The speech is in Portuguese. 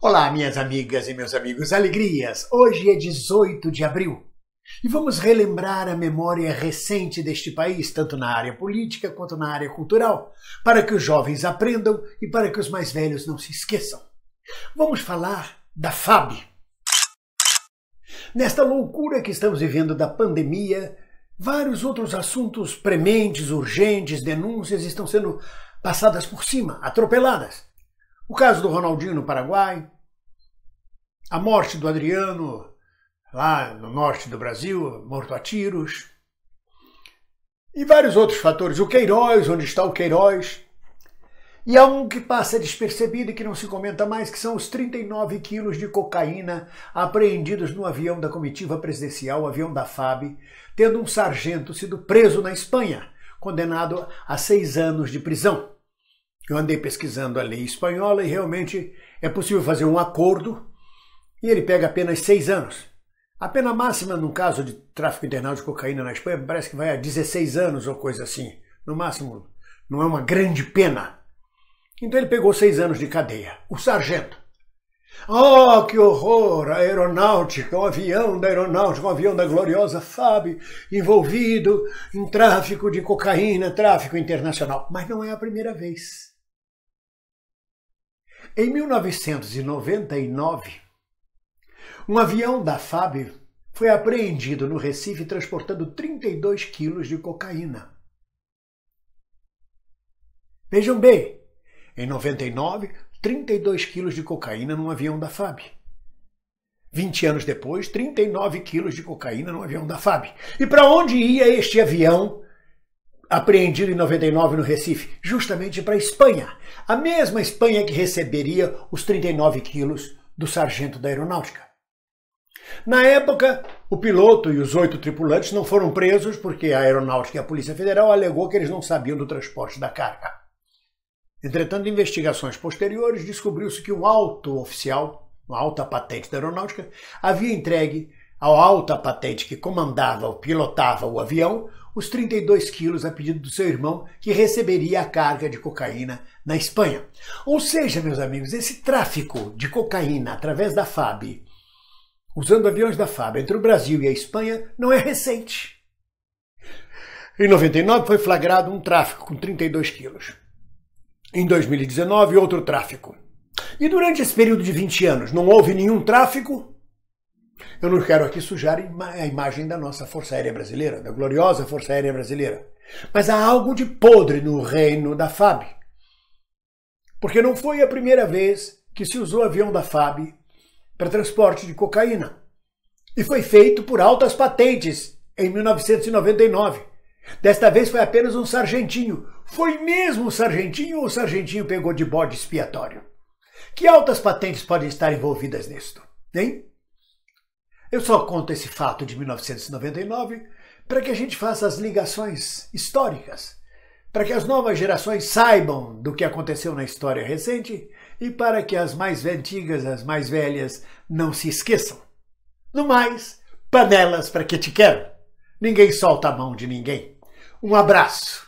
Olá, minhas amigas e meus amigos, alegrias! Hoje é 18 de abril e vamos relembrar a memória recente deste país, tanto na área política quanto na área cultural, para que os jovens aprendam e para que os mais velhos não se esqueçam. Vamos falar da FAB. Nesta loucura que estamos vivendo da pandemia, vários outros assuntos prementes, urgentes, denúncias estão sendo passadas por cima, atropeladas. O caso do Ronaldinho no Paraguai, a morte do Adriano lá no norte do Brasil, morto a tiros, e vários outros fatores. O Queiroz, onde está o Queiroz? E há um que passa despercebido e que não se comenta mais, que são os 39 quilos de cocaína apreendidos no avião da comitiva presidencial, o avião da FAB, tendo um sargento sido preso na Espanha, condenado a seis anos de prisão. Eu andei pesquisando a lei espanhola e realmente é possível fazer um acordo e ele pega apenas seis anos. A pena máxima no caso de tráfico internacional de cocaína na Espanha parece que vai a 16 anos ou coisa assim. No máximo, não é uma grande pena. Então ele pegou seis anos de cadeia. O sargento. Oh, que horror! A aeronáutica, o um avião da aeronáutica, o um avião da gloriosa FAB, envolvido em tráfico de cocaína, tráfico internacional. Mas não é a primeira vez. Em 1999, um avião da FAB foi apreendido no Recife transportando 32 quilos de cocaína. Vejam bem, em 99, 32 quilos de cocaína num avião da FAB. 20 anos depois, 39 quilos de cocaína num avião da FAB. E para onde ia este avião apreendido em 99 no Recife, justamente para a Espanha. A mesma Espanha que receberia os 39 quilos do sargento da aeronáutica. Na época, o piloto e os oito tripulantes não foram presos porque a aeronáutica e a Polícia Federal alegou que eles não sabiam do transporte da carga. Entretanto, investigações posteriores descobriu-se que um alto oficial, uma alta patente da aeronáutica, havia entregue ao alta patente que comandava ou pilotava o avião, os 32 quilos a pedido do seu irmão, que receberia a carga de cocaína na Espanha. Ou seja, meus amigos, esse tráfico de cocaína através da FAB, usando aviões da FAB entre o Brasil e a Espanha, não é recente. Em 99 foi flagrado um tráfico com 32 quilos. Em 2019, outro tráfico. E durante esse período de 20 anos, não houve nenhum tráfico? Eu não quero aqui sujar a imagem da nossa Força Aérea Brasileira, da gloriosa Força Aérea Brasileira. Mas há algo de podre no reino da FAB. Porque não foi a primeira vez que se usou avião da FAB para transporte de cocaína. E foi feito por altas patentes em 1999. Desta vez foi apenas um sargentinho. Foi mesmo um sargentinho ou o sargentinho pegou de bode expiatório? Que altas patentes podem estar envolvidas nisto, hein? Eu só conto esse fato de 1999 para que a gente faça as ligações históricas, para que as novas gerações saibam do que aconteceu na história recente e para que as mais antigas, as mais velhas, não se esqueçam. No mais, panelas para que te quero. Ninguém solta a mão de ninguém. Um abraço.